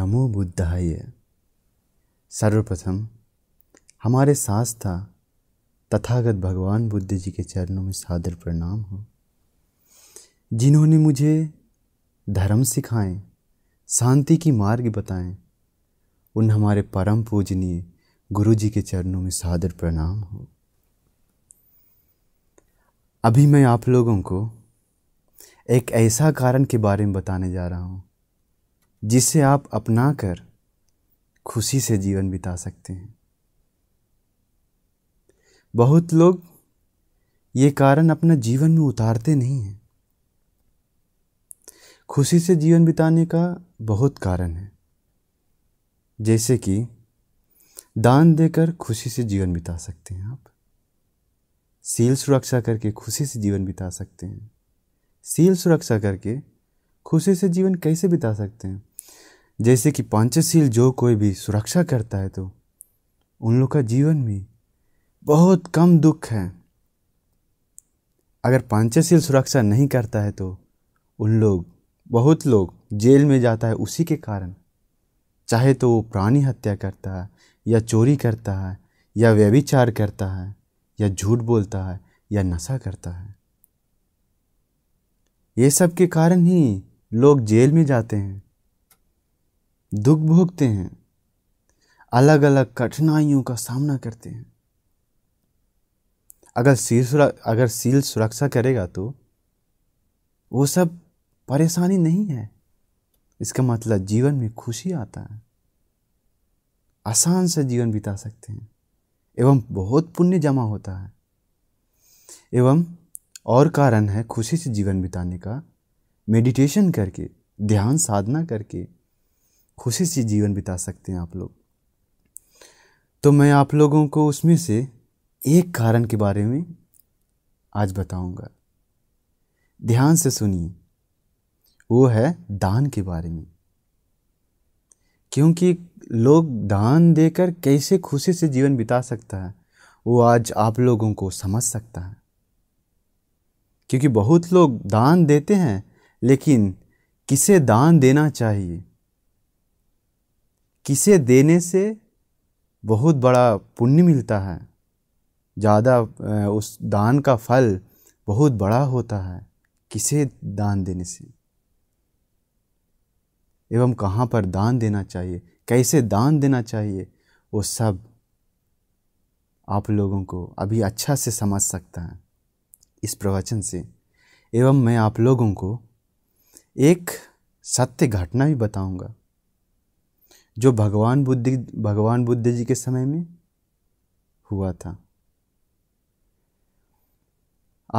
नमो बुद्धाय सर्वप्रथम हमारे साथ था तथागत भगवान बुद्ध जी के चरणों में सादर प्रणाम हो जिन्होंने मुझे धर्म सिखाएं शांति की मार्ग बताएं उन हमारे परम पूजनीय गुरु जी के चरणों में सादर प्रणाम हो अभी मैं आप लोगों को एक ऐसा कारण के बारे में बताने जा रहा हूँ जिसे आप अपना कर खुशी से जीवन बिता सकते हैं बहुत लोग ये कारण अपना जीवन में उतारते नहीं हैं खुशी से जीवन बिताने का बहुत कारण है जैसे कि दान देकर खुशी से जीवन बिता सकते हैं आप सील सुरक्षा करके खुशी से जीवन बिता सकते हैं सील सुरक्षा करके खुशी से जीवन कैसे बिता सकते हैं जैसे कि पांचशील जो कोई भी सुरक्षा करता है तो उन लोग का जीवन में बहुत कम दुख है अगर पांचशील सुरक्षा नहीं करता है तो उन लोग बहुत लोग जेल में जाता है उसी के कारण चाहे तो वो प्राणी हत्या करता है या चोरी करता है या व्यभिचार करता है या झूठ बोलता है या नशा करता है ये सब के कारण ही लोग जेल में जाते हैं दुख भोगते हैं अलग अलग कठिनाइयों का सामना करते हैं अगर सील अगर सील सुरक्षा करेगा तो वो सब परेशानी नहीं है इसका मतलब जीवन में खुशी आता है आसान से जीवन बिता सकते हैं एवं बहुत पुण्य जमा होता है एवं और कारण है खुशी से जीवन बिताने का मेडिटेशन करके ध्यान साधना करके खुशी से जीवन बिता सकते हैं आप लोग तो मैं आप लोगों को उसमें से एक कारण के बारे में आज बताऊंगा ध्यान से सुनिए वो है दान के बारे में क्योंकि लोग दान देकर कैसे खुशी से जीवन बिता सकता है वो आज आप लोगों को समझ सकता है क्योंकि बहुत लोग दान देते हैं लेकिन किसे दान देना चाहिए किसे देने से बहुत बड़ा पुण्य मिलता है ज़्यादा उस दान का फल बहुत बड़ा होता है किसे दान देने से एवं कहाँ पर दान देना चाहिए कैसे दान देना चाहिए वो सब आप लोगों को अभी अच्छा से समझ सकता है इस प्रवचन से एवं मैं आप लोगों को एक सत्य घटना भी बताऊंगा जो भगवान बुद्ध भगवान बुद्ध जी के समय में हुआ था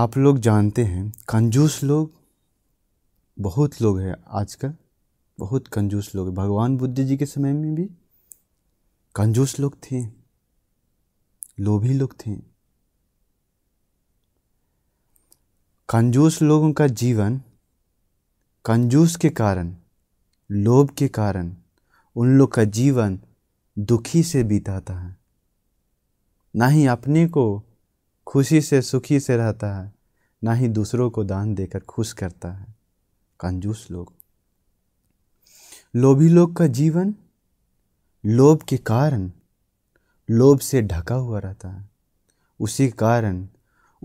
आप लोग जानते हैं कंजूस लोग बहुत लोग हैं आजकल बहुत कंजूस लोग भगवान बुद्ध जी के समय में भी कंजूस लोग थे लोभी लोग थे कंजूस लोगों का जीवन कंजूस के कारण लोभ के कारण उन लोग का जीवन दुखी से बीताता है ना ही अपने को खुशी से सुखी से रहता है ना ही दूसरों को दान देकर खुश करता है कंजूस लोग लोभी लोग का जीवन लोभ के कारण लोभ से ढका हुआ रहता है उसी कारण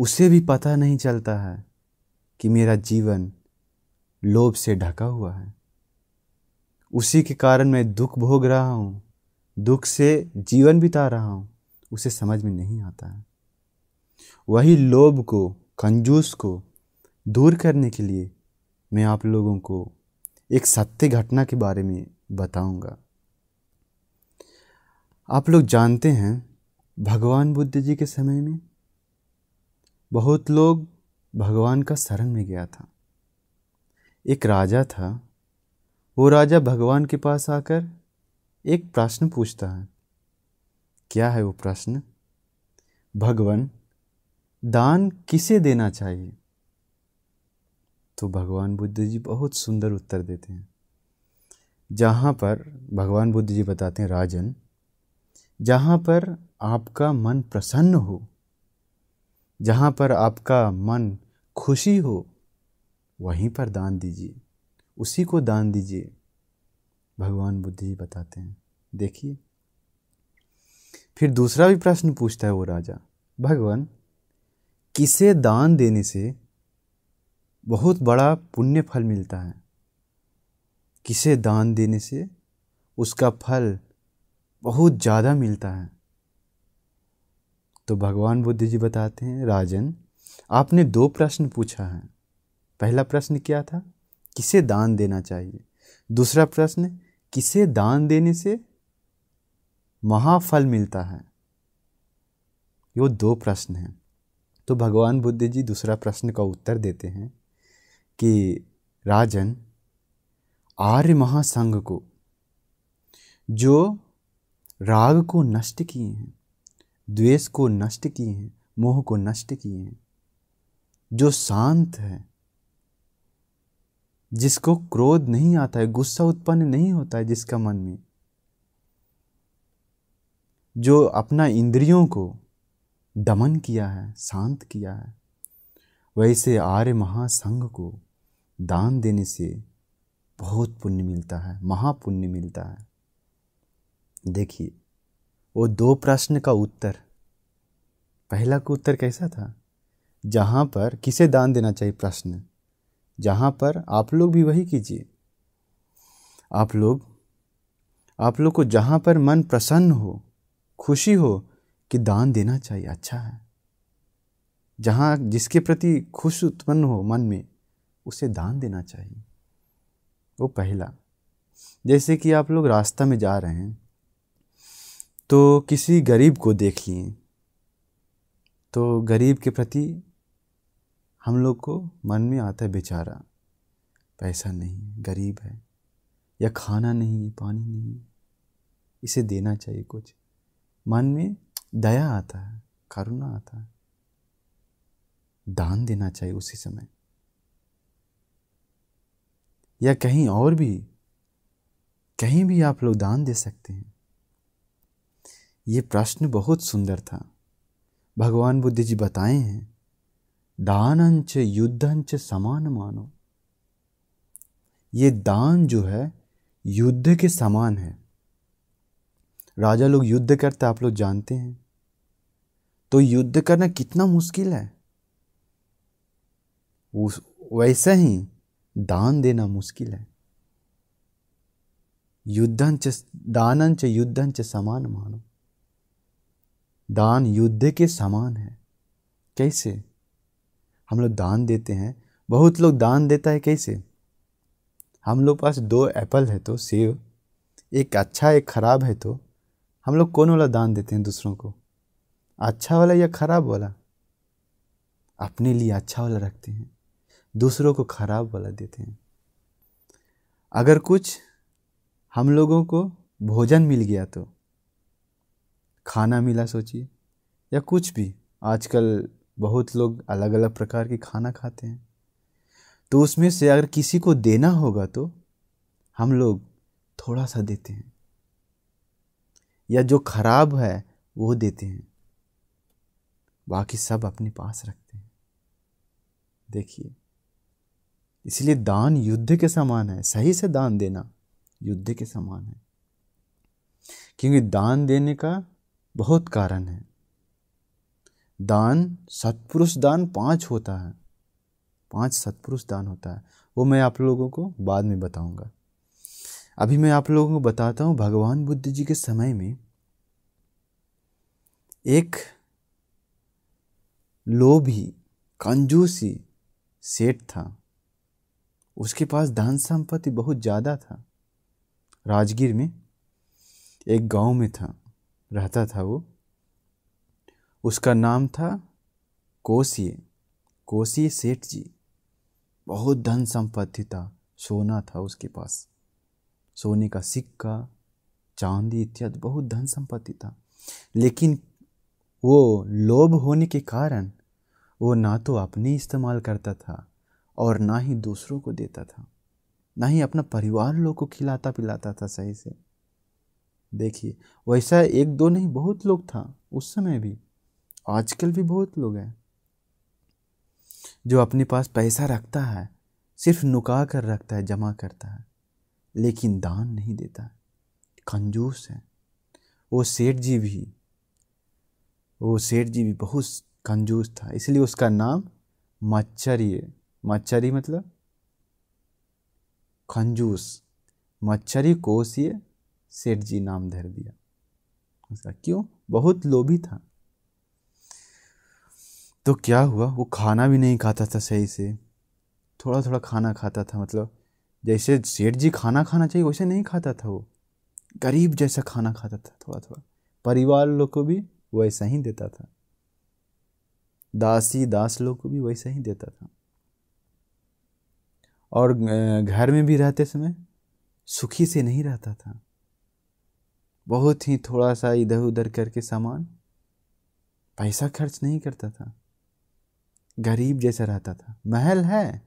उसे भी पता नहीं चलता है कि मेरा जीवन लोभ से ढका हुआ है उसी के कारण मैं दुख भोग रहा हूँ दुख से जीवन बिता रहा हूँ उसे समझ में नहीं आता है वही लोभ को कंजूस को दूर करने के लिए मैं आप लोगों को एक सत्य घटना के बारे में बताऊंगा आप लोग जानते हैं भगवान बुद्ध जी के समय में बहुत लोग भगवान का शरण में गया था एक राजा था वो राजा भगवान के पास आकर एक प्रश्न पूछता है क्या है वो प्रश्न भगवान दान किसे देना चाहिए तो भगवान बुद्ध जी बहुत सुंदर उत्तर देते हैं जहाँ पर भगवान बुद्ध जी बताते हैं राजन जहाँ पर आपका मन प्रसन्न हो जहाँ पर आपका मन खुशी हो वहीं पर दान दीजिए उसी को दान दीजिए भगवान बुद्ध जी बताते हैं देखिए फिर दूसरा भी प्रश्न पूछता है वो राजा भगवान किसे दान देने से बहुत बड़ा पुण्य फल मिलता है किसे दान देने से उसका फल बहुत ज़्यादा मिलता है तो भगवान बुद्ध जी बताते हैं राजन आपने दो प्रश्न पूछा है पहला प्रश्न क्या था किसे दान देना चाहिए दूसरा प्रश्न किसे दान देने से महाफल मिलता है ये दो प्रश्न हैं तो भगवान बुद्ध जी दूसरा प्रश्न का उत्तर देते हैं कि राजन आर्य महासंघ को जो राग को नष्ट किए हैं द्वेष को नष्ट किए हैं मोह को नष्ट किए हैं जो शांत है जिसको क्रोध नहीं आता है गुस्सा उत्पन्न नहीं होता है जिसका मन में जो अपना इंद्रियों को दमन किया है शांत किया है वैसे आर्य महासंघ को दान देने से बहुत पुण्य मिलता है महापुण्य मिलता है देखिए वो दो प्रश्न का उत्तर पहला का उत्तर कैसा था जहाँ पर किसे दान देना चाहिए प्रश्न जहाँ पर आप लोग भी वही कीजिए आप लोग आप लोग को जहाँ पर मन प्रसन्न हो खुशी हो कि दान देना चाहिए अच्छा है जहाँ जिसके प्रति खुश उत्पन्न हो मन में उसे दान देना चाहिए वो पहला जैसे कि आप लोग रास्ता में जा रहे हैं तो किसी गरीब को देख लिए तो गरीब के प्रति हम लोग को मन में आता है बेचारा पैसा नहीं है गरीब है या खाना नहीं है पानी नहीं है इसे देना चाहिए कुछ मन में दया आता है करुणा आता है दान देना चाहिए उसी समय या कहीं और भी कहीं भी आप लोग दान दे सकते हैं ये प्रश्न बहुत सुंदर था भगवान बुद्ध जी बताए हैं दानंच युद्धंच समान मानो ये दान जो है युद्ध के समान है राजा लोग युद्ध करते आप लोग जानते हैं तो युद्ध करना कितना मुश्किल है उस वैसे ही दान देना मुश्किल है युद्धंच दानंच युद्धंच समान मानो दान युद्ध के समान है कैसे हम लोग दान देते हैं बहुत लोग दान देता है कैसे हम लोग पास दो एप्पल है तो सेब एक अच्छा एक ख़राब है तो हम लोग कौन वाला दान देते हैं दूसरों को अच्छा वाला या ख़राब वाला अपने लिए अच्छा वाला रखते हैं दूसरों को ख़राब वाला देते हैं अगर कुछ हम लोगों को भोजन मिल गया तो खाना मिला सोचिए या कुछ भी आजकल बहुत लोग अलग अलग प्रकार के खाना खाते हैं तो उसमें से अगर किसी को देना होगा तो हम लोग थोड़ा सा देते हैं या जो खराब है वो देते हैं बाकी सब अपने पास रखते हैं देखिए इसलिए दान युद्ध के समान है सही से दान देना युद्ध के समान है क्योंकि दान देने का बहुत कारण है दान सत्पुरुष दान पांच होता है पांच सत्पुरुष दान होता है वो मैं आप लोगों को बाद में बताऊंगा अभी मैं आप लोगों को बताता हूं भगवान बुद्ध जी के समय में एक लोभी कंजूसी सेठ था उसके पास धन संपत्ति बहुत ज़्यादा था राजगीर में एक गांव में था रहता था वो उसका नाम था कोसिए कोसी सेठ जी बहुत धन संपत्ति था सोना था उसके पास सोने का सिक्का चांदी इत्यादि बहुत धन संपत्ति था लेकिन वो लोभ होने के कारण वो ना तो अपने इस्तेमाल करता था और ना ही दूसरों को देता था ना ही अपना परिवार लोग को खिलाता पिलाता था सही से देखिए वैसा एक दो नहीं बहुत लोग था उस समय भी आजकल भी बहुत लोग हैं जो अपने पास पैसा रखता है सिर्फ नुका कर रखता है जमा करता है लेकिन दान नहीं देता है कंजूस है वो सेठ जी भी वो सेठ जी भी बहुत कंजूस था इसलिए उसका नाम मच्छरी है मच्छरी मतलब कंजूस मच्छरी कोसिए सेठ जी नाम धर दिया उसका क्यों बहुत लोभी था तो क्या हुआ वो खाना भी नहीं खाता था सही से थोड़ा थोड़ा खाना खाता था मतलब जैसे सेठ जी खाना खाना चाहिए वैसे नहीं खाता था वो गरीब जैसा खाना खाता था थोड़ा थोड़ा परिवार लोग को भी वैसा ही देता था दासी दास लोग को भी वैसा ही देता था और घर में भी रहते समय सुखी से नहीं रहता था बहुत ही थोड़ा सा इधर उधर करके सामान पैसा खर्च नहीं करता था गरीब जैसा रहता था महल है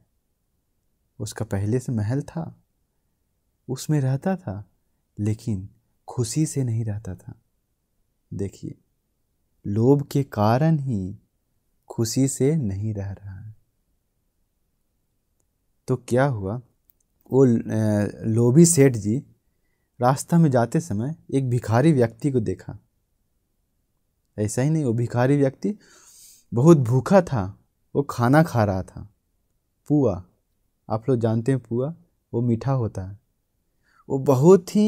उसका पहले से महल था उसमें रहता था लेकिन खुशी से नहीं रहता था देखिए लोभ के कारण ही खुशी से नहीं रह रहा है तो क्या हुआ वो लोभी सेठ जी रास्ता में जाते समय एक भिखारी व्यक्ति को देखा ऐसा ही नहीं वो भिखारी व्यक्ति बहुत भूखा था वो खाना खा रहा था पुआ आप लोग जानते हैं पुआ वो मीठा होता है वो बहुत ही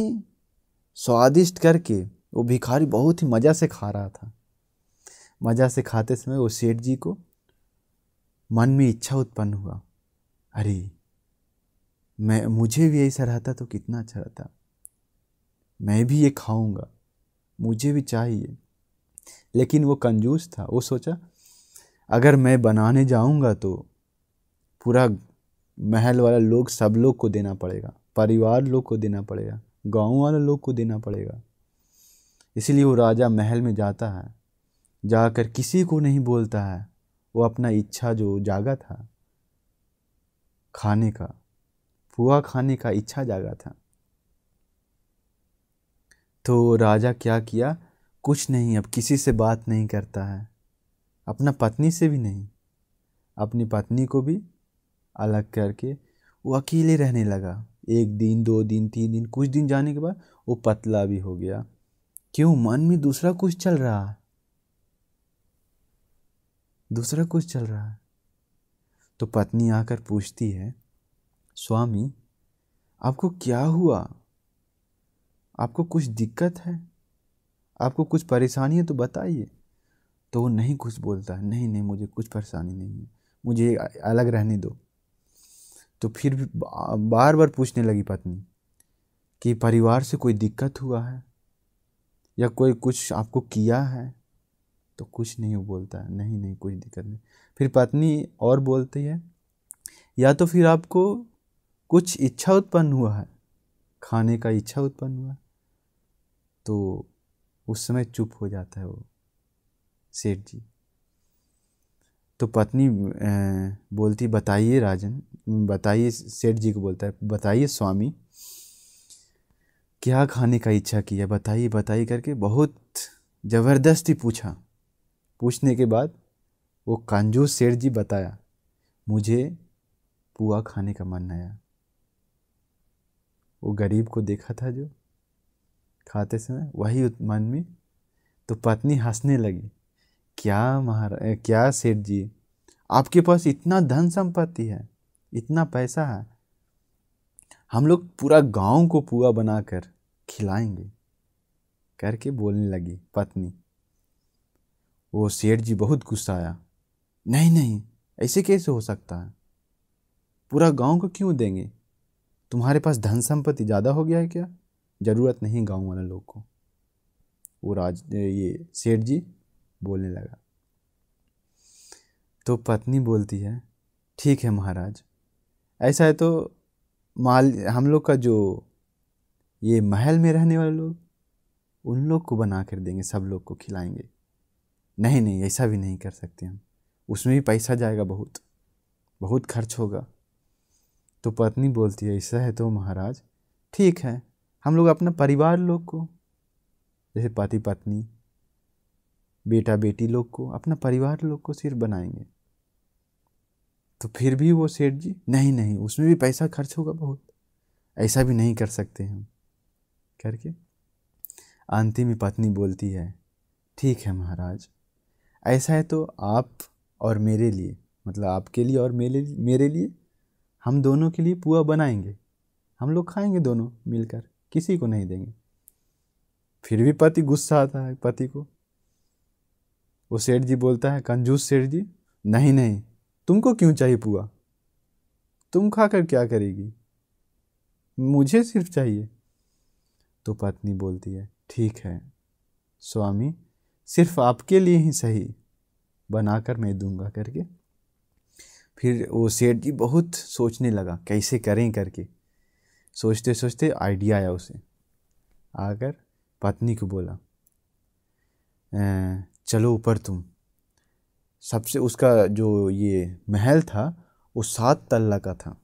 स्वादिष्ट करके वो भिखारी बहुत ही मज़ा से खा रहा था मज़ा से खाते समय वो सेठ जी को मन में इच्छा उत्पन्न हुआ अरे मैं मुझे भी ऐसा रहता तो कितना अच्छा रहता मैं भी ये खाऊंगा मुझे भी चाहिए लेकिन वो कंजूस था वो सोचा अगर मैं बनाने जाऊंगा तो पूरा महल वाला लोग सब लोग को देना पड़ेगा परिवार लोग को देना पड़ेगा गांव वाले लोग को देना पड़ेगा इसीलिए वो राजा महल में जाता है जाकर किसी को नहीं बोलता है वो अपना इच्छा जो जागा था खाने का पुआ खाने का इच्छा जागा था तो राजा क्या किया कुछ नहीं अब किसी से बात नहीं करता है अपना पत्नी से भी नहीं अपनी पत्नी को भी अलग करके वो अकेले रहने लगा एक दिन दो दिन तीन दिन कुछ दिन जाने के बाद वो पतला भी हो गया क्यों मन में दूसरा कुछ चल रहा है दूसरा कुछ चल रहा है तो पत्नी आकर पूछती है स्वामी आपको क्या हुआ आपको कुछ दिक्कत है आपको कुछ परेशानी है तो बताइए तो वो नहीं कुछ बोलता है नहीं नहीं मुझे कुछ परेशानी नहीं है मुझे अलग रहने दो तो फिर भी बार बार पूछने लगी पत्नी कि परिवार से कोई दिक्कत हुआ है या कोई कुछ आपको किया है तो कुछ नहीं वो बोलता है नहीं नहीं कुछ दिक्कत नहीं फिर पत्नी और बोलती है या तो फिर आपको कुछ इच्छा उत्पन्न हुआ है खाने का इच्छा उत्पन्न हुआ तो उस समय चुप हो जाता है वो सेठ जी तो पत्नी बोलती बताइए राजन बताइए सेठ जी को बोलता है बताइए स्वामी क्या खाने का इच्छा किया बताइए बताइए करके बहुत ज़बरदस्ती पूछा पूछने के बाद वो कांजू सेठ जी बताया मुझे पुआ खाने का मन आया वो गरीब को देखा था जो खाते समय वही मन में तो पत्नी हंसने लगी क्या महाराज क्या सेठ जी आपके पास इतना धन संपत्ति है इतना पैसा है हम लोग पूरा गांव को पुआ बनाकर खिलाएंगे करके बोलने लगी पत्नी वो सेठ जी बहुत गुस्सा आया नहीं नहीं ऐसे कैसे हो सकता है पूरा गांव को क्यों देंगे तुम्हारे पास धन संपत्ति ज़्यादा हो गया है क्या ज़रूरत नहीं गांव वाले लोग को वो राज ये सेठ जी बोलने लगा तो पत्नी बोलती है ठीक है महाराज ऐसा है तो माल हम लोग का जो ये महल में रहने वाले लोग उन लोग को बना कर देंगे सब लोग को खिलाएंगे नहीं नहीं ऐसा भी नहीं कर सकते हम उसमें भी पैसा जाएगा बहुत बहुत खर्च होगा तो पत्नी बोलती है ऐसा है तो महाराज ठीक है हम लोग अपना परिवार लोग को जैसे पति पत्नी बेटा बेटी लोग को अपना परिवार लोग को सिर्फ बनाएंगे तो फिर भी वो सेठ जी नहीं नहीं उसमें भी पैसा खर्च होगा बहुत ऐसा भी नहीं कर सकते हम करके अंतिम पत्नी बोलती है ठीक है महाराज ऐसा है तो आप और मेरे लिए मतलब आपके लिए और मेरे मेरे लिए हम दोनों के लिए पुआ बनाएंगे हम लोग खाएंगे दोनों मिलकर किसी को नहीं देंगे फिर भी पति गुस्सा आता है पति को वो सेठ जी बोलता है कंजूस सेठ जी नहीं नहीं तुमको क्यों चाहिए पुआ तुम खा कर क्या करेगी मुझे सिर्फ चाहिए तो पत्नी बोलती है ठीक है स्वामी सिर्फ आपके लिए ही सही बनाकर मैं दूंगा करके फिर वो सेठ जी बहुत सोचने लगा कैसे करें करके सोचते सोचते आइडिया आया उसे आकर पत्नी को बोला अं, चलो ऊपर तुम सबसे उसका जो ये महल था वो सात तल्ला का था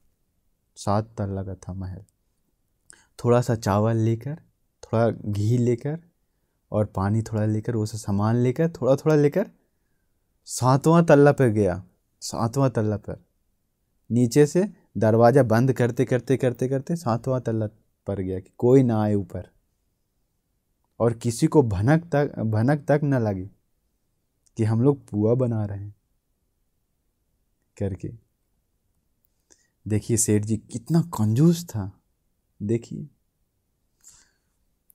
सात तल्ला का था महल थोड़ा सा चावल लेकर थोड़ा घी लेकर और पानी थोड़ा लेकर वो सब सामान लेकर थोड़ा थोड़ा लेकर सातवां तल्ला पर गया सातवां तल्ला पर नीचे से दरवाज़ा बंद करते करते करते करते सातवां तल्ला पर गया कि कोई ना आए ऊपर और किसी को भनक तक भनक तक न लगी कि हम लोग पुआ बना रहे हैं करके देखिए सेठ जी कितना कंजूस था देखिए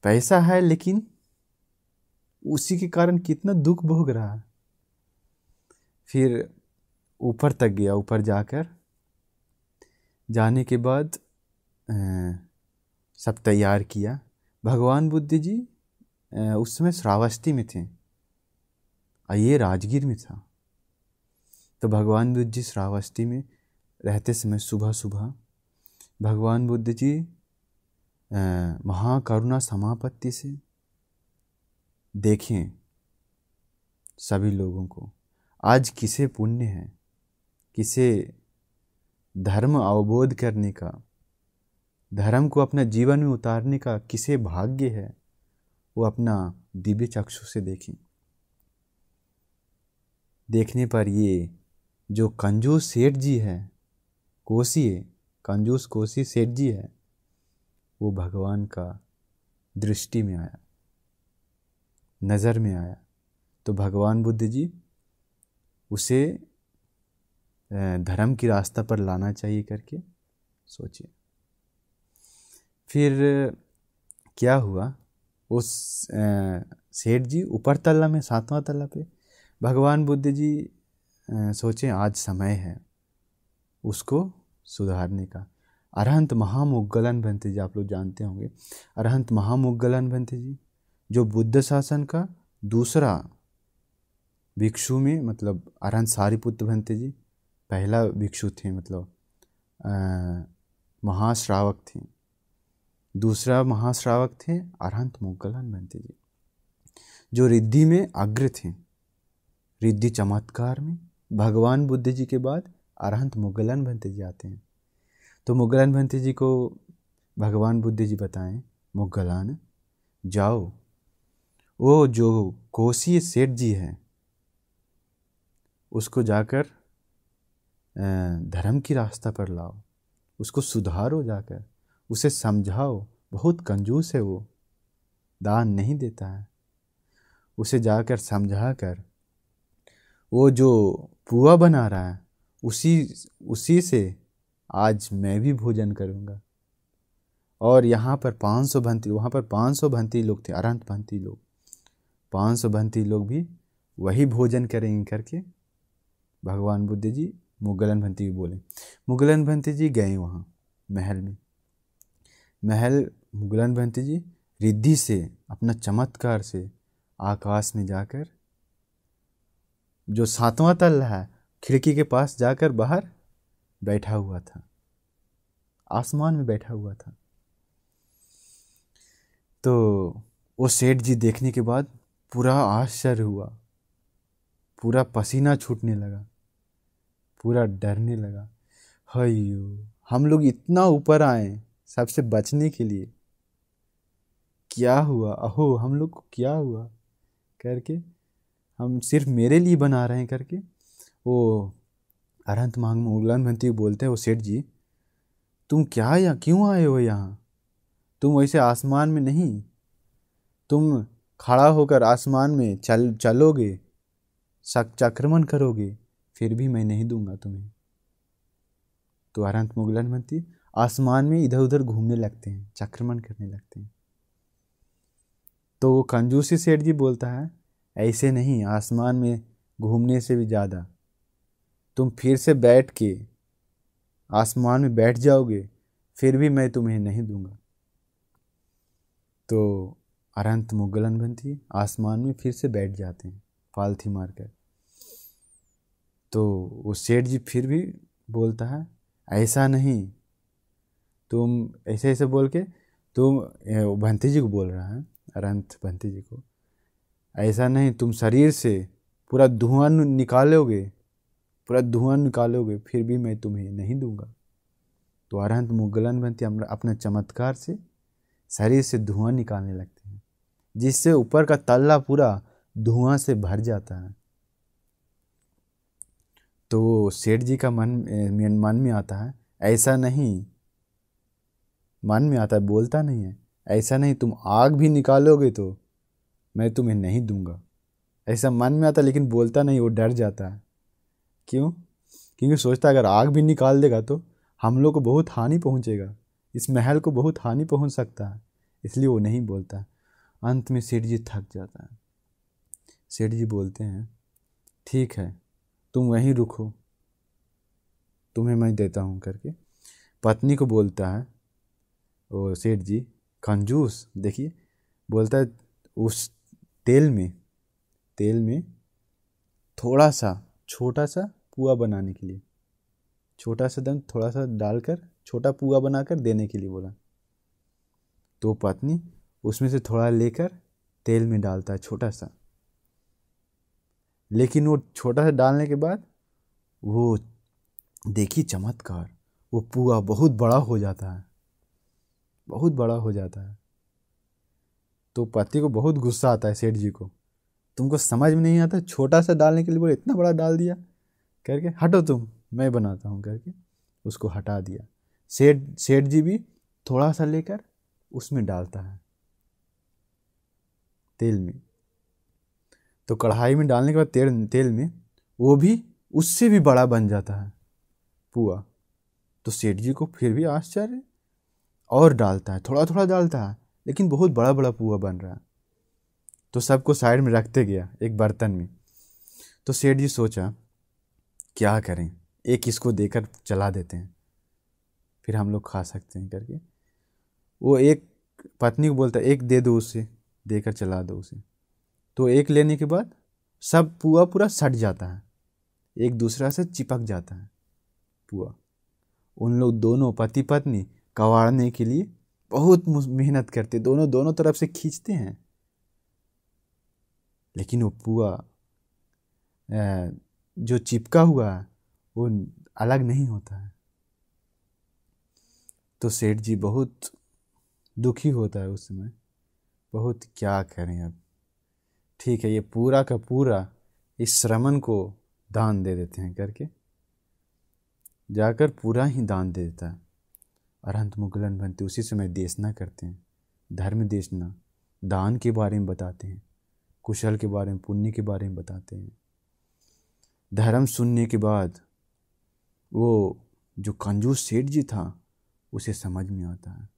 पैसा है लेकिन उसी के कारण कितना दुख भोग रहा है फिर ऊपर तक गया ऊपर जाकर जाने के बाद सब तैयार किया भगवान बुद्ध जी उस समय श्रावस्ती में थे और ये राजगीर में था तो भगवान बुद्ध जी श्रावस्ती में रहते समय सुबह सुबह भगवान बुद्ध जी महाकरुणा समापत्ति से देखें सभी लोगों को आज किसे पुण्य है किसे धर्म अवबोध करने का धर्म को अपना जीवन में उतारने का किसे भाग्य है वो अपना दिव्य चक्षु से देखें देखने पर ये जो कंजूस सेठ जी है कोसी है कंजूस कोसी सेठ जी है वो भगवान का दृष्टि में आया नज़र में आया तो भगवान बुद्ध जी उसे धर्म की रास्ता पर लाना चाहिए करके सोचिए फिर क्या हुआ उस सेठ जी ऊपर तल्ला में सातवां तल्ला पे भगवान बुद्ध जी सोचें आज समय है उसको सुधारने का अरहंत महामुगलन भंते जी आप लोग जानते होंगे अरहंत महामुगलन भंते जी जो बुद्ध शासन का दूसरा भिक्षु में मतलब अरहंत सारिपुत्र भंते जी पहला भिक्षु थे मतलब महाश्रावक थे दूसरा महाश्रावक थे अरहंत मुगलन भंते जी जो रिद्धि में अग्र थे रिद्धि चमत्कार में भगवान बुद्ध जी के बाद अरहंत मुगलन भंते जी आते हैं तो मुगलन भंते जी को भगवान बुद्ध जी बताएं मुगलन जाओ वो जो कोसी सेठ जी हैं उसको जाकर धर्म की रास्ता पर लाओ उसको सुधारो जाकर उसे समझाओ बहुत कंजूस है वो दान नहीं देता है उसे जाकर समझा कर वो जो पुआ बना रहा है उसी उसी से आज मैं भी भोजन करूँगा और यहाँ पर 500 भंती वहाँ पर 500 भंती लोग थे अरंत भंती लोग 500 भंती लोग भी वही भोजन करेंगे करके भगवान बुद्ध जी मुगलन भंती भी बोले मुगलन भंती जी गए वहाँ महल में महल मुगलन भंती जी रिद्धि से अपना चमत्कार से आकाश में जाकर जो सातवां तल है खिड़की के पास जाकर बाहर बैठा हुआ था आसमान में बैठा हुआ था तो वो सेठ जी देखने के बाद पूरा आश्चर्य हुआ पूरा पसीना छूटने लगा पूरा डरने लगा हयो हम लोग इतना ऊपर आए सबसे बचने के लिए क्या हुआ अहो हम लोग को क्या हुआ करके हम सिर्फ मेरे लिए बना रहे हैं करके वो अरहंत मांग उगलन मंत्री बोलते हैं वो सेठ जी तुम क्या या क्यों आए हो यहाँ तुम वैसे आसमान में नहीं तुम खड़ा होकर आसमान में चल चलोगे चक्रमण करोगे फिर भी मैं नहीं दूंगा तुम्हें तो अरंत मुगलन मंत्री आसमान में इधर उधर घूमने लगते हैं चक्रमण करने लगते हैं तो कंजूसी सेठ जी बोलता है ऐसे नहीं आसमान में घूमने से भी ज़्यादा तुम फिर से बैठ के आसमान में बैठ जाओगे फिर भी मैं तुम्हें नहीं दूंगा तो अरंत मुगलन बनती आसमान में फिर से बैठ जाते हैं पालथी मारकर तो वो सेठ जी फिर भी बोलता है ऐसा नहीं तुम ऐसे ऐसे बोल के तुम भंती जी को बोल रहा है अरंत भंती जी को ऐसा नहीं तुम शरीर से पूरा धुआं निकालोगे पूरा धुआं निकालोगे फिर भी मैं तुम्हें नहीं दूंगा तो अरहंत मुगलन बनती अपने चमत्कार से शरीर से धुआं निकालने लगते हैं जिससे ऊपर का तल्ला पूरा धुआं से भर जाता है तो सेठ जी का मन मन में आता है ऐसा नहीं मन में आता है बोलता नहीं है ऐसा नहीं तुम आग भी निकालोगे तो मैं तुम्हें नहीं दूंगा ऐसा मन में आता लेकिन बोलता नहीं वो डर जाता है क्यों क्योंकि सोचता है अगर आग भी निकाल देगा तो हम लोग को बहुत हानि पहुंचेगा इस महल को बहुत हानि पहुंच सकता है इसलिए वो नहीं बोलता अंत में सेठ जी थक जाता है सेठ जी बोलते हैं ठीक है तुम वहीं रुको तुम्हें मैं देता हूँ करके पत्नी को बोलता है वो सेठ जी कंजूस देखिए बोलता है उस तेल में तेल में थोड़ा सा छोटा सा पुआ बनाने के लिए छोटा सा दम थोड़ा सा डालकर छोटा पुआ बनाकर देने के लिए बोला तो पत्नी उसमें से थोड़ा लेकर तेल में डालता है छोटा सा लेकिन वो छोटा सा डालने के बाद वो देखी चमत्कार वो पुआ बहुत बड़ा हो जाता है बहुत बड़ा हो जाता है तो पति को बहुत गुस्सा आता है सेठ जी को तुमको समझ में नहीं आता छोटा सा डालने के लिए बोले इतना बड़ा डाल दिया करके हटो तुम मैं बनाता हूँ करके उसको हटा दिया सेठ सेठ जी भी थोड़ा सा लेकर उसमें डालता है तेल में तो कढ़ाई में डालने के बाद तेल तेल में वो भी उससे भी बड़ा बन जाता है पुआ तो सेठ जी को फिर भी आश्चर्य और डालता है थोड़ा थोड़ा डालता है लेकिन बहुत बड़ा बड़ा पुआ बन रहा है तो सबको साइड में रखते गया एक बर्तन में तो सेठ जी सोचा क्या करें एक इसको देकर चला देते हैं फिर हम लोग खा सकते हैं करके वो एक पत्नी को बोलता है एक दे दो उसे देकर चला दो उसे तो एक लेने के बाद सब पुआ पूरा सट जाता है एक दूसरा से चिपक जाता है पुआ उन लोग दोनों पति पत्नी कवाड़ने के लिए बहुत मेहनत करते दोनों दोनों तरफ से खींचते हैं लेकिन वो पुआ जो चिपका हुआ वो अलग नहीं होता है तो सेठ जी बहुत दुखी होता है उस समय बहुत क्या करें अब ठीक है ये पूरा का पूरा इस श्रमण को दान दे देते हैं करके जाकर पूरा ही दान दे देता है अरहंत मुगलन बनते उसी समय देशना करते हैं धर्म देशना दान के बारे में बताते हैं कुशल के बारे में पुण्य के बारे में बताते हैं धर्म सुनने के बाद वो जो कंजूस सेठ जी था उसे समझ में आता है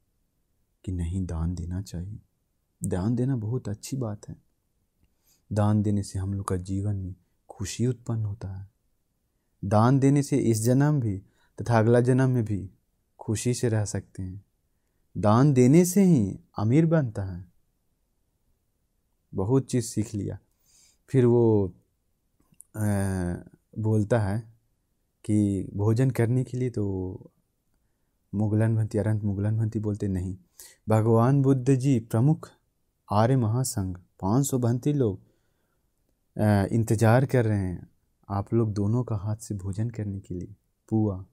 कि नहीं दान देना चाहिए दान देना बहुत अच्छी बात है दान देने से हम लोग का जीवन में खुशी उत्पन्न होता है दान देने से इस जन्म भी तथा अगला जन्म में भी खुशी से रह सकते हैं दान देने से ही अमीर बनता है बहुत चीज़ सीख लिया फिर वो आ, बोलता है कि भोजन करने के लिए तो मुगलन भंती अरंत मुगलन भंती बोलते नहीं भगवान बुद्ध जी प्रमुख आर्य महासंघ पाँच सौ भंती लोग इंतज़ार कर रहे हैं आप लोग दोनों का हाथ से भोजन करने के लिए पुआ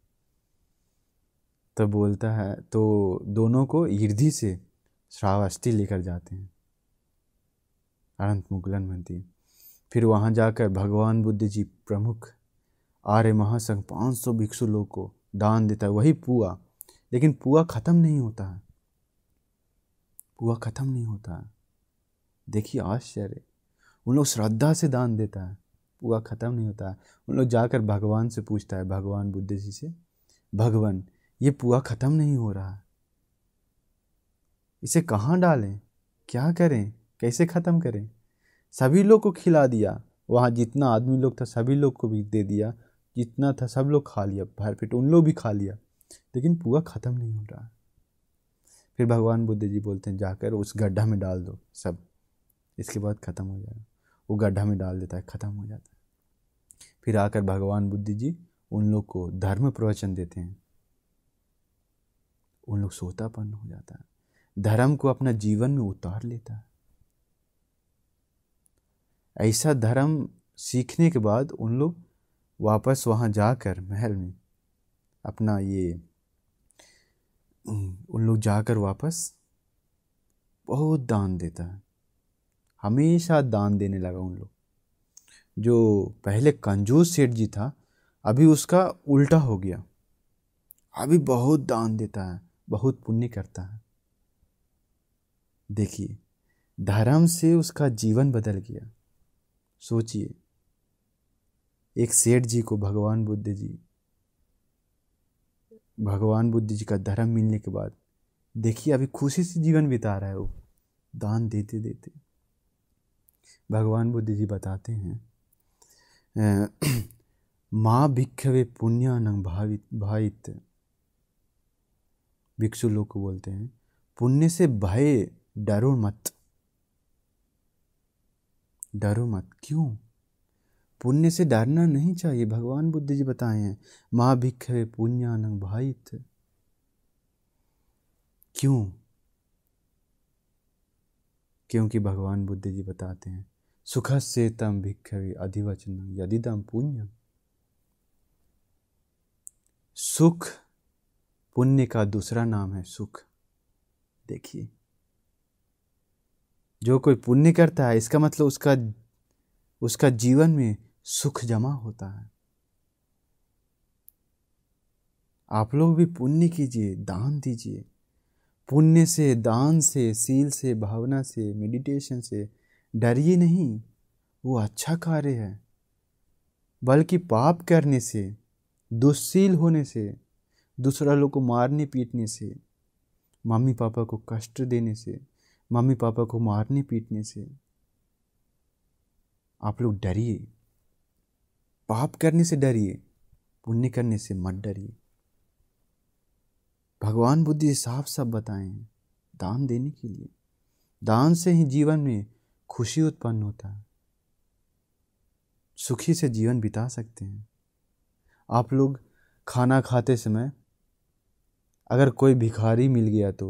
तो बोलता है तो दोनों को ईर्धि से श्रावस्ती लेकर जाते हैं अनंत मुगलन मंत्री फिर वहाँ जाकर भगवान बुद्ध जी प्रमुख आर्य महासंघ पाँच सौ भिक्षु लोग को दान देता है वही पुआ लेकिन पुआ ख़त्म नहीं होता है पुआ ख़त्म नहीं होता है देखिए आश्चर्य उन लोग श्रद्धा से दान देता है पुआ ख़त्म नहीं होता है उन लोग जाकर भगवान से पूछता है भगवान बुद्ध जी से भगवान ये पुआ ख़त्म नहीं हो रहा इसे कहाँ डालें क्या करें कैसे ख़त्म करें सभी लोग को खिला दिया वहाँ जितना आदमी लोग था सभी लोग को भी दे दिया जितना था सब लोग खा लिया भर पेट उन लोग भी खा लिया लेकिन पुआ ख़त्म नहीं हो रहा फिर भगवान बुद्ध जी बोलते हैं जाकर उस गड्ढा में डाल दो सब इसके बाद ख़त्म हो जाएगा वो गड्ढा में डाल देता है ख़त्म हो जाता है फिर आकर भगवान बुद्ध जी उन लोग को धर्म प्रवचन देते हैं उन लोग सोतापन हो जाता है धर्म को अपना जीवन में उतार लेता है ऐसा धर्म सीखने के बाद उन लोग वापस वहाँ जाकर महल में अपना ये उन लोग जाकर वापस बहुत दान देता है हमेशा दान देने लगा उन लोग जो पहले कंजूस सेठ जी था अभी उसका उल्टा हो गया अभी बहुत दान देता है बहुत पुण्य करता है देखिए धर्म से उसका जीवन बदल गया सोचिए एक सेठ जी को भगवान बुद्ध जी भगवान बुद्ध जी का धर्म मिलने के बाद देखिए अभी खुशी से जीवन बिता रहा है वो दान देते देते भगवान बुद्ध जी बताते हैं माँ भिक्षवे पुण्य नंग भावित भावित भिक्षु लोग को बोलते हैं पुण्य से भय डरो मत डरो मत क्यों पुण्य से डरना नहीं चाहिए भगवान बुद्ध जी बताए हैं माँ भिक्ष पुण्यान थे क्यों क्योंकि भगवान बुद्ध जी बताते हैं सुख से तम भिक्षवे अधिवचन यदि तम पुण्य सुख पुण्य का दूसरा नाम है सुख देखिए जो कोई पुण्य करता है इसका मतलब उसका उसका जीवन में सुख जमा होता है आप लोग भी पुण्य कीजिए दान दीजिए पुण्य से दान से सील से भावना से मेडिटेशन से डरिए नहीं वो अच्छा कार्य है बल्कि पाप करने से दुस्सील होने से दूसरा लोग को मारने पीटने से मम्मी पापा को कष्ट देने से मम्मी पापा को मारने पीटने से आप लोग डरिए पाप करने से डरिए पुण्य करने से मत डरिए भगवान बुद्धि साफ साफ बताए हैं दान देने के लिए दान से ही जीवन में खुशी उत्पन्न होता है सुखी से जीवन बिता सकते हैं आप लोग खाना खाते समय अगर कोई भिखारी मिल गया तो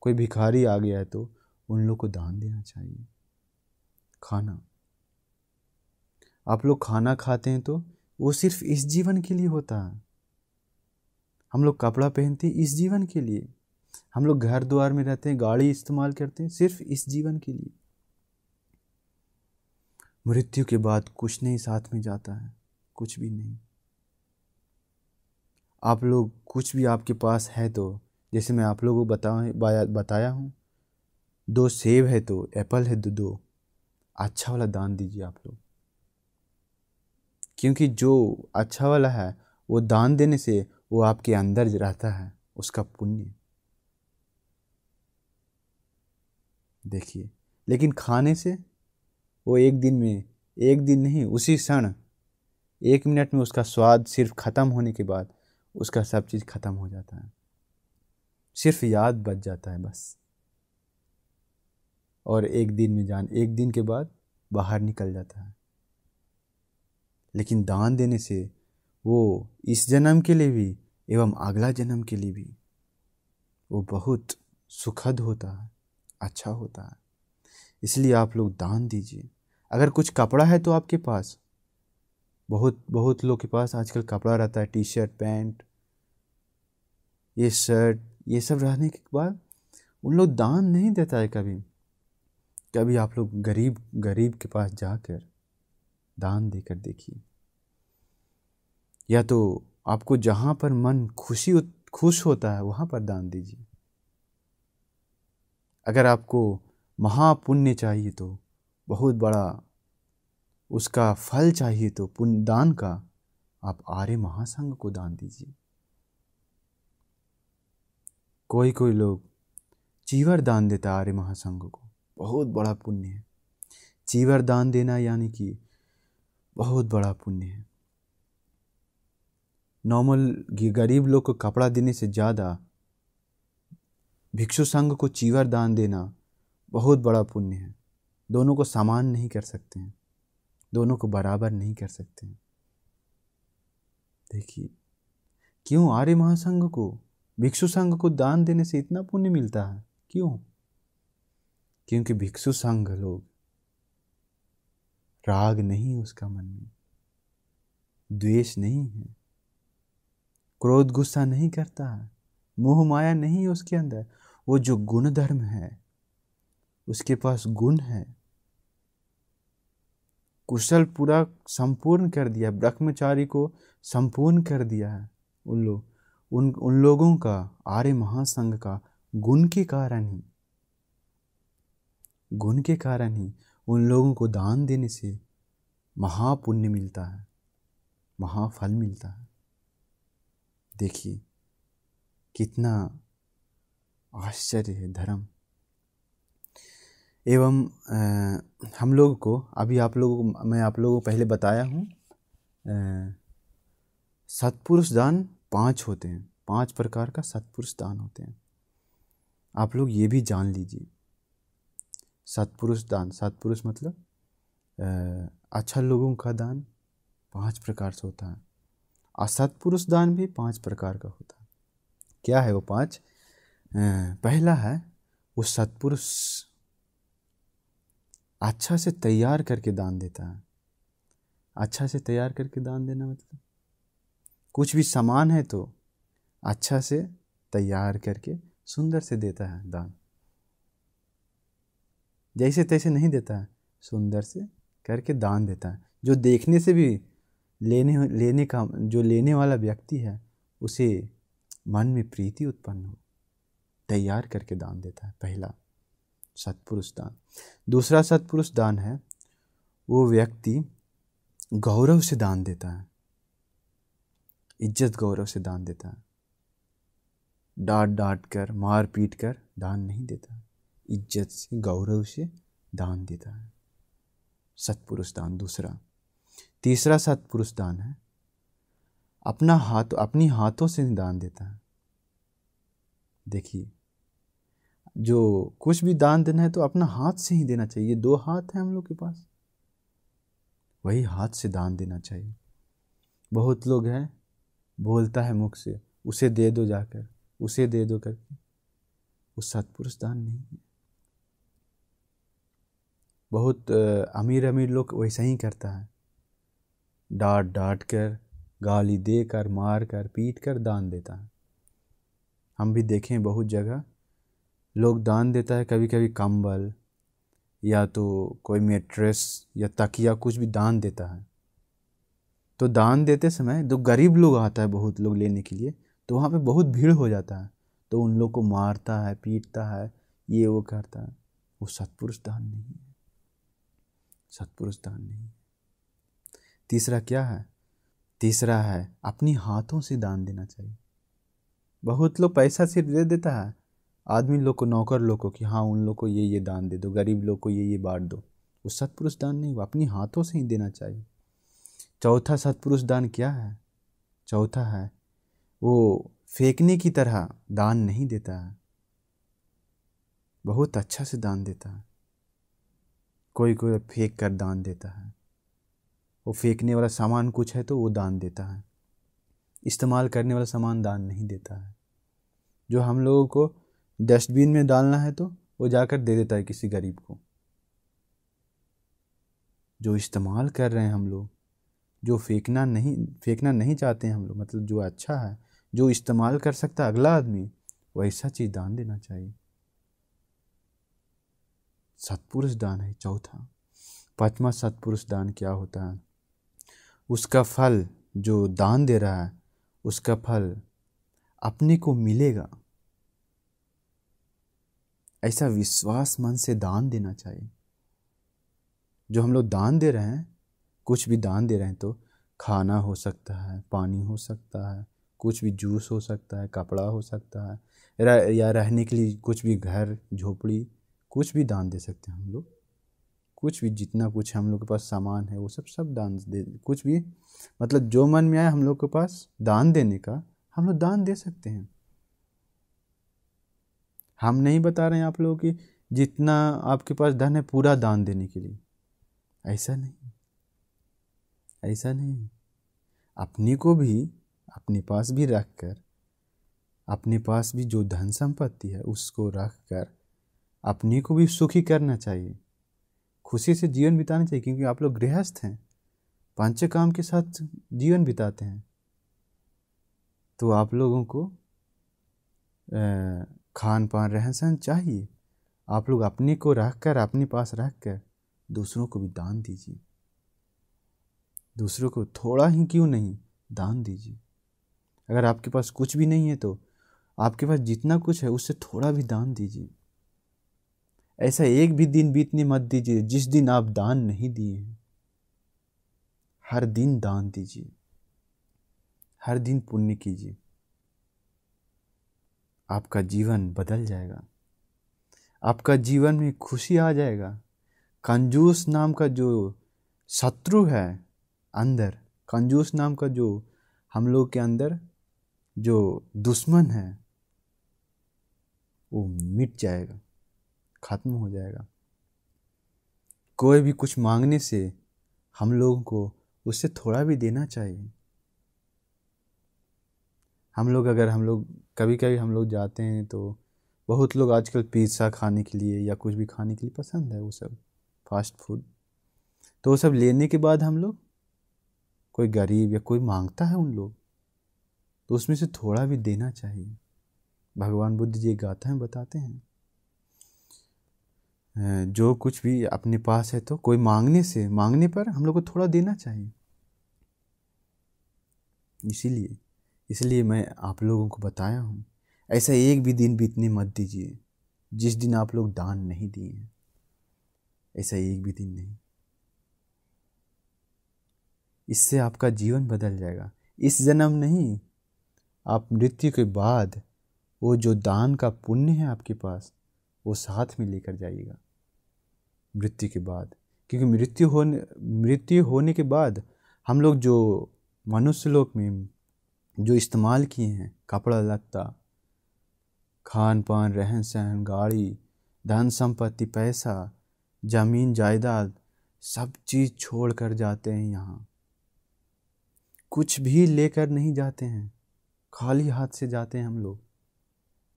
कोई भिखारी आ गया तो उन लोग को दान देना चाहिए खाना आप लोग खाना खाते हैं तो वो सिर्फ इस जीवन के लिए होता है हम लोग कपड़ा पहनते हैं इस जीवन के लिए हम लोग घर द्वार में रहते हैं गाड़ी इस्तेमाल करते हैं सिर्फ इस जीवन के लिए मृत्यु के बाद कुछ नहीं साथ में जाता है कुछ भी नहीं आप लोग कुछ भी आपके पास है तो जैसे मैं आप लोगों को बताया बताया हूँ दो सेब है तो एप्पल है तो दो अच्छा वाला दान दीजिए आप लोग क्योंकि जो अच्छा वाला है वो दान देने से वो आपके अंदर रहता है उसका पुण्य देखिए लेकिन खाने से वो एक दिन में एक दिन नहीं उसी क्षण एक मिनट में उसका स्वाद सिर्फ ख़त्म होने के बाद उसका सब चीज़ ख़त्म हो जाता है सिर्फ याद बच जाता है बस और एक दिन में जान एक दिन के बाद बाहर निकल जाता है लेकिन दान देने से वो इस जन्म के लिए भी एवं अगला जन्म के लिए भी वो बहुत सुखद होता है अच्छा होता है इसलिए आप लोग दान दीजिए अगर कुछ कपड़ा है तो आपके पास बहुत बहुत लोग के पास आजकल कपड़ा रहता है टी शर्ट पैंट ये शर्ट ये सब रहने के बाद उन लोग दान नहीं देता है कभी कभी आप लोग गरीब गरीब के पास जाकर दान देकर देखिए या तो आपको जहाँ पर मन खुशी खुश होता है वहाँ पर दान दीजिए अगर आपको महापुण्य चाहिए तो बहुत बड़ा उसका फल चाहिए तो पुण्य दान का आप आर्य महासंघ को दान दीजिए कोई कोई लोग चीवर दान देता आर्य महासंघ को बहुत बड़ा पुण्य है चीवर दान देना यानी कि बहुत बड़ा पुण्य है नॉर्मल गरीब लोग को कपड़ा देने से ज़्यादा भिक्षु संघ को चीवर दान देना बहुत बड़ा पुण्य है दोनों को समान नहीं कर सकते हैं दोनों को बराबर नहीं कर सकते देखिए क्यों आर्य महासंघ को भिक्षु संघ को दान देने से इतना पुण्य मिलता है क्यों क्योंकि भिक्षु संघ लोग राग नहीं उसका मन में द्वेष नहीं है क्रोध गुस्सा नहीं करता है मोह माया नहीं है उसके अंदर वो जो गुण धर्म है उसके पास गुण है कुशल पूरा संपूर्ण कर दिया ब्रह्मचारी को संपूर्ण कर दिया है उन लोग उन उन लोगों का आर्य महासंघ का गुण के कारण ही गुण के कारण ही उन लोगों को दान देने से महापुण्य मिलता है महाफल मिलता है देखिए कितना आश्चर्य है धर्म एवं हम लोग को अभी आप लोगों को मैं आप लोगों को पहले बताया हूँ सत्पुरुष दान पांच होते हैं पांच प्रकार का सत्पुरुष दान होते हैं आप लोग ये भी जान लीजिए सत्पुरुष दान सत्पुरुष मतलब अच्छा लोगों का दान पांच प्रकार से होता है असतपुरुष दान भी पांच प्रकार का होता है क्या है वो पांच पहला है वो सत्पुरुष अच्छा से तैयार करके दान देता है अच्छा से तैयार करके दान देना मतलब कुछ भी सामान है तो अच्छा से तैयार करके सुंदर से देता है दान जैसे तैसे नहीं देता है सुंदर से करके दान देता है जो देखने से भी लेने लेने का जो लेने वाला व्यक्ति है उसे मन में प्रीति उत्पन्न हो तैयार करके दान देता है पहला सत्पुरुष दान दूसरा सत्पुरुष दान है वो व्यक्ति गौरव से दान देता है इज्जत गौरव से दान देता है डांट डांट कर मार पीट कर दान नहीं देता इज्जत से गौरव से दान देता है सत्पुरुष दान दूसरा तीसरा सत्पुरुष दान है अपना हाथ अपनी हाथों से दान देता है देखिए जो कुछ भी दान देना है तो अपना हाथ से ही देना चाहिए दो हाथ हैं हम लोग के पास वही हाथ से दान देना चाहिए बहुत लोग हैं बोलता है मुख से उसे दे दो जाकर उसे दे दो करके वो सतपुरुष दान नहीं है बहुत अमीर अमीर लोग वैसा ही करता है डांट डांट कर गाली दे कर मार कर पीट कर दान देता है हम भी देखें बहुत जगह लोग दान देता है कभी कभी कंबल या तो कोई मेट्रेस या तकिया कुछ भी दान देता है तो दान देते समय जो गरीब लोग आता है बहुत लोग लेने के लिए तो वहाँ पे बहुत भीड़ हो जाता है तो उन लोग को मारता है पीटता है ये वो करता है वो सतपुरुष दान नहीं है सतपुरुष दान नहीं है तीसरा क्या है तीसरा है अपनी हाथों से दान देना चाहिए बहुत लोग पैसा सिर्फ दे देता है आदमी लोग को नौकर लोग को कि हाँ उन लोग को ये ये दान दे दो गरीब लोग को ये ये बांट दो वो सतपुरुष दान नहीं वो अपने हाथों से ही देना चाहिए चौथा सतपुरुष दान क्या है चौथा है वो फेंकने की तरह दान नहीं देता है बहुत अच्छा से दान देता है कोई कोई फेंक कर दान देता है वो फेंकने वाला सामान कुछ है तो वो दान देता है इस्तेमाल करने वाला सामान दान नहीं देता है जो हम लोगों को डस्टबिन में डालना है तो वो जाकर दे देता है किसी गरीब को जो इस्तेमाल कर रहे हैं हम लोग जो फेंकना नहीं फेंकना नहीं चाहते हैं हम लोग मतलब जो अच्छा है जो इस्तेमाल कर सकता है अगला आदमी वैसा चीज़ दान देना चाहिए सतपुरुष दान है चौथा पांचवा सतपुरुष दान क्या होता है उसका फल जो दान दे रहा है उसका फल अपने को मिलेगा ऐसा विश्वास मन से दान देना चाहिए जो हम लोग दान दे रहे हैं कुछ भी दान दे रहे हैं तो खाना हो सकता है पानी हो सकता है कुछ भी जूस हो सकता है कपड़ा हो सकता है रह, या रहने के लिए कुछ भी घर झोपड़ी कुछ भी दान दे सकते हैं हम लोग कुछ भी जितना कुछ हम लोग के पास सामान है वो सब सब दान दे कुछ भी मतलब जो मन में आए हम लोग के पास दान देने का हम लोग दान दे सकते हैं हम नहीं बता रहे हैं आप लोगों की जितना आपके पास धन है पूरा दान देने के लिए ऐसा नहीं ऐसा नहीं अपने को भी अपने पास भी रख कर अपने पास भी जो धन संपत्ति है उसको रख कर अपने को भी सुखी करना चाहिए खुशी से जीवन बिताना चाहिए क्योंकि आप लोग गृहस्थ हैं पांच काम के साथ जीवन बिताते हैं तो आप लोगों को खान पान रहन सहन चाहिए आप लोग अपने को रख कर अपने पास रख कर दूसरों को भी दान दीजिए दूसरों को थोड़ा ही क्यों नहीं दान दीजिए अगर आपके पास कुछ भी नहीं है तो आपके पास जितना कुछ है उससे थोड़ा भी दान दीजिए ऐसा एक भी दिन बीतने मत दीजिए जिस दिन आप दान नहीं दिए हैं हर दिन दान दीजिए हर दिन पुण्य कीजिए आपका जीवन बदल जाएगा आपका जीवन में खुशी आ जाएगा कंजूस नाम का जो शत्रु है अंदर कंजूस नाम का जो हम लोग के अंदर जो दुश्मन है वो मिट जाएगा ख़त्म हो जाएगा कोई भी कुछ मांगने से हम लोगों को उससे थोड़ा भी देना चाहिए हम लोग अगर हम लोग कभी कभी हम लोग जाते हैं तो बहुत लोग आजकल पिज़्ज़ा खाने के लिए या कुछ भी खाने के लिए पसंद है वो सब फास्ट फूड तो वो सब लेने के बाद हम लोग कोई गरीब या कोई मांगता है उन लोग तो उसमें से थोड़ा भी देना चाहिए भगवान बुद्ध जी गाथा में बताते हैं जो कुछ भी अपने पास है तो कोई मांगने से मांगने पर हम लोग को थोड़ा देना चाहिए इसीलिए इसलिए मैं आप लोगों को बताया हूँ ऐसा एक भी दिन बीतने मत दीजिए जिस दिन आप लोग दान नहीं दिए हैं ऐसा एक भी दिन नहीं इससे आपका जीवन बदल जाएगा इस जन्म नहीं आप मृत्यु के बाद वो जो दान का पुण्य है आपके पास वो साथ में लेकर जाइएगा मृत्यु के बाद क्योंकि मृत्यु होने मृत्यु होने के बाद हम लोग जो मनुष्य लोक में जो इस्तेमाल किए हैं कपड़ा लगता खान पान रहन सहन गाड़ी धन संपत्ति पैसा ज़मीन जायदाद सब चीज़ छोड़ कर जाते हैं यहाँ कुछ भी लेकर नहीं जाते हैं खाली हाथ से जाते हैं हम लोग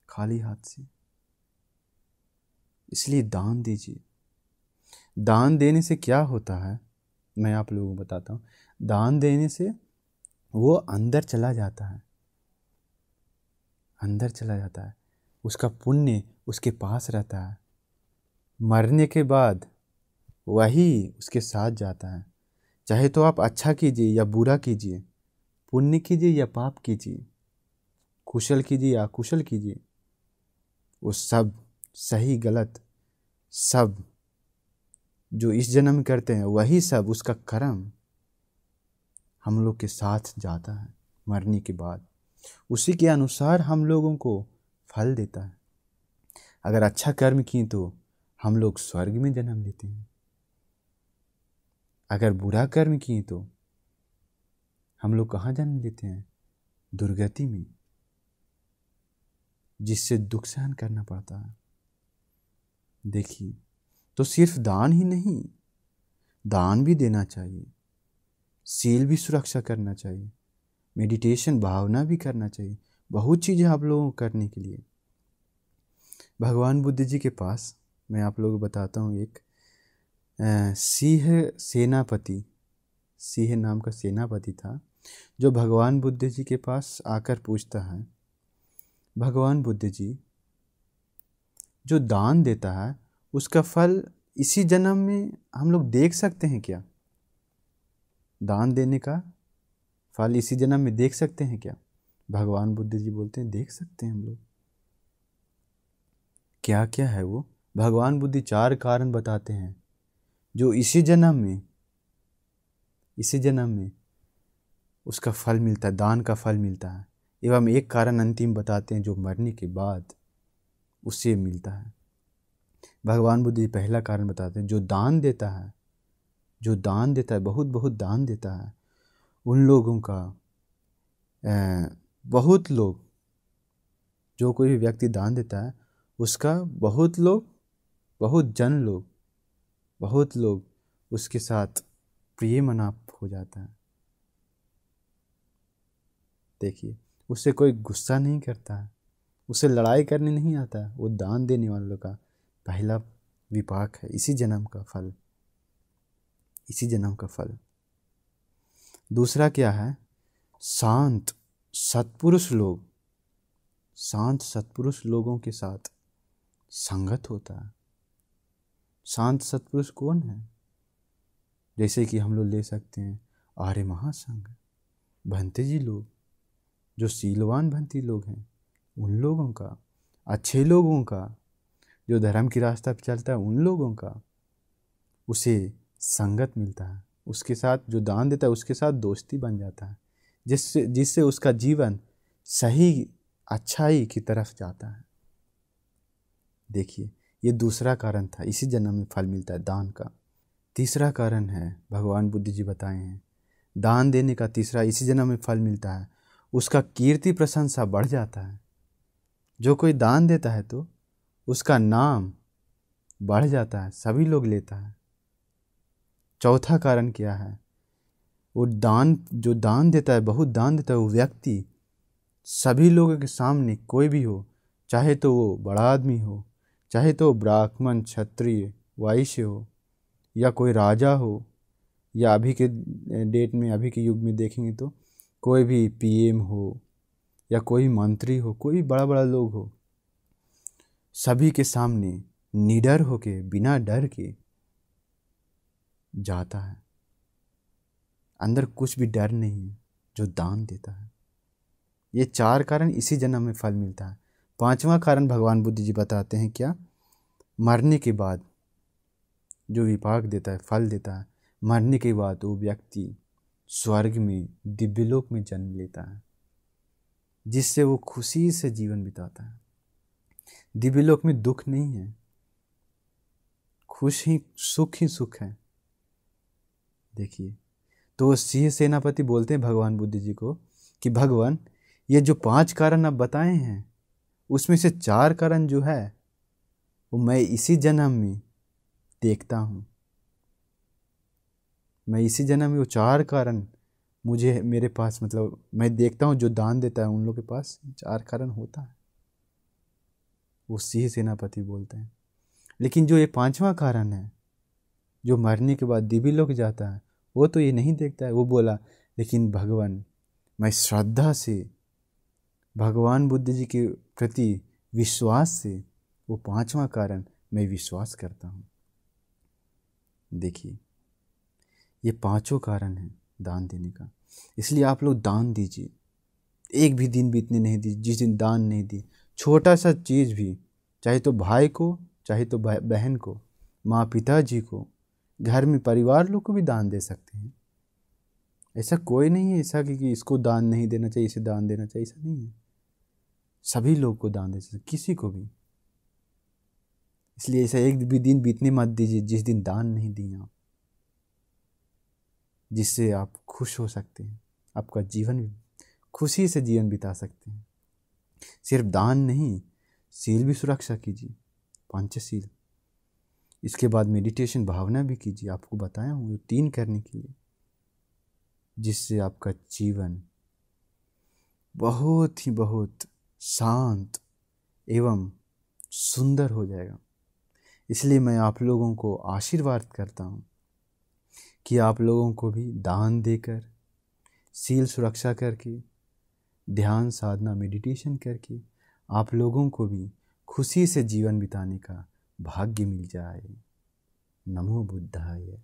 खाली हाथ से इसलिए दान दीजिए दान देने से क्या होता है मैं आप लोगों को बताता हूँ दान देने से वो अंदर चला जाता है अंदर चला जाता है उसका पुण्य उसके पास रहता है मरने के बाद वही उसके साथ जाता है चाहे तो आप अच्छा कीजिए या बुरा कीजिए पुण्य कीजिए या पाप कीजिए कुशल कीजिए या कुशल कीजिए वो सब सही गलत सब जो इस जन्म करते हैं वही सब उसका कर्म हम लोग के साथ जाता है मरने के बाद उसी के अनुसार हम लोगों को फल देता है अगर अच्छा कर्म किए तो हम लोग स्वर्ग में जन्म लेते हैं अगर बुरा कर्म किए तो हम लोग कहाँ जन्म लेते हैं दुर्गति में जिससे दुख सहन करना पड़ता है देखिए तो सिर्फ दान ही नहीं दान भी देना चाहिए सेल भी सुरक्षा करना चाहिए मेडिटेशन भावना भी करना चाहिए बहुत चीज़ें आप लोगों को करने के लिए भगवान बुद्ध जी के पास मैं आप लोगों को बताता हूँ एक सिंह सेनापति सिंह नाम का सेनापति था जो भगवान बुद्ध जी के पास आकर पूछता है भगवान बुद्ध जी जो दान देता है उसका फल इसी जन्म में हम लोग देख सकते हैं क्या दान देने का फल इसी जन्म में देख सकते हैं क्या भगवान बुद्ध जी बोलते हैं देख सकते हैं हम लोग क्या क्या है वो भगवान बुद्धि चार कारण बताते हैं जो इसी जन्म में इसी जन्म में उसका फल मिलता है दान का फल मिलता है एवं एक कारण अंतिम बताते हैं जो मरने के बाद उससे मिलता है भगवान बुद्ध पहला कारण बताते हैं जो दान देता है जो दान देता है बहुत बहुत दान देता है उन लोगों का बहुत लोग जो कोई भी व्यक्ति दान देता है उसका बहुत लोग बहुत जन लोग बहुत लोग उसके साथ प्रिय मनाप हो जाता है देखिए उससे कोई गुस्सा नहीं करता है उसे लड़ाई करने नहीं आता है वो दान देने वालों का पहला विपाक है इसी जन्म का फल इसी जन्म का फल दूसरा क्या है शांत सत्पुरुष लोग शांत सत्पुरुष लोगों के साथ संगत होता है शांत सत्पुरुष कौन है जैसे कि हम लोग ले सकते हैं आर्य महासंघ भंते जी लोग जो सीलवान भंती लोग हैं उन लोगों का अच्छे लोगों का जो धर्म की रास्ता पर चलता है उन लोगों का उसे संगत मिलता है उसके साथ जो दान देता है उसके साथ दोस्ती बन जाता है जिससे जिससे उसका जीवन सही अच्छाई की तरफ जाता है देखिए ये दूसरा कारण था इसी जन्म में फल मिलता है दान का तीसरा कारण है भगवान बुद्ध जी बताए हैं दान देने का तीसरा इसी जन्म में फल मिलता है उसका कीर्ति प्रशंसा बढ़ जाता है जो कोई दान देता है तो उसका नाम बढ़ जाता है सभी लोग लेता है चौथा कारण क्या है वो दान जो दान देता है बहुत दान देता है वो व्यक्ति सभी लोगों के सामने कोई भी हो चाहे तो वो बड़ा आदमी हो चाहे तो ब्राह्मण क्षत्रिय वाइश्य हो या कोई राजा हो या अभी के डेट में अभी के युग में देखेंगे तो कोई भी पीएम हो या कोई मंत्री हो कोई भी बड़ा बड़ा लोग हो सभी के सामने निडर होके बिना डर के जाता है अंदर कुछ भी डर नहीं है जो दान देता है ये चार कारण इसी जन्म में फल मिलता है पांचवा कारण भगवान बुद्ध जी बताते हैं क्या मरने के बाद जो विपाक देता है फल देता है मरने के बाद वो व्यक्ति स्वर्ग में दिव्यलोक में जन्म लेता है जिससे वो खुशी से जीवन बिताता है दिव्यलोक में दुख नहीं है खुश ही सुख ही सुख है देखिए तो सिंह सेनापति बोलते हैं भगवान बुद्ध जी को कि भगवान ये जो पांच कारण आप बताए हैं उसमें से चार कारण जो है वो मैं इसी जन्म में देखता हूँ मैं इसी जन्म में वो चार कारण मुझे मेरे पास मतलब मैं देखता हूँ जो दान देता है उन लोग के पास चार कारण होता है वो सिंह सेनापति बोलते हैं लेकिन जो ये पांचवा कारण है जो मरने के बाद दिव्य लोग जाता है वो तो ये नहीं देखता है वो बोला लेकिन भगवान मैं श्रद्धा से भगवान बुद्ध जी के प्रति विश्वास से वो पांचवा कारण मैं विश्वास करता हूँ देखिए ये पांचों कारण हैं दान देने का इसलिए आप लोग दान दीजिए एक भी दिन बीतने नहीं दीजिए जिस दिन दान नहीं दिए छोटा सा चीज़ भी चाहे तो भाई को चाहे तो बहन को माँ पिताजी को घर में परिवार लोग को भी दान दे सकते हैं ऐसा कोई नहीं है ऐसा कि, कि इसको दान नहीं देना चाहिए इसे दान देना चाहिए ऐसा नहीं है सभी लोग को दान दे सकते किसी को भी इसलिए ऐसा एक भी दिन बीतने मत दीजिए जिस दिन दान नहीं दिए आप जिससे आप खुश हो सकते हैं आपका जीवन खुशी से जीवन बिता सकते हैं सिर्फ दान नहीं सील भी सुरक्षा कीजिए पंचशील इसके बाद मेडिटेशन भावना भी कीजिए आपको बताया हूँ ये तीन करने के लिए जिससे आपका जीवन बहुत ही बहुत शांत एवं सुंदर हो जाएगा इसलिए मैं आप लोगों को आशीर्वाद करता हूँ कि आप लोगों को भी दान देकर सील सुरक्षा करके ध्यान साधना मेडिटेशन करके आप लोगों को भी खुशी से जीवन बिताने का भाग्य मिल जाए नमो बुद्धाय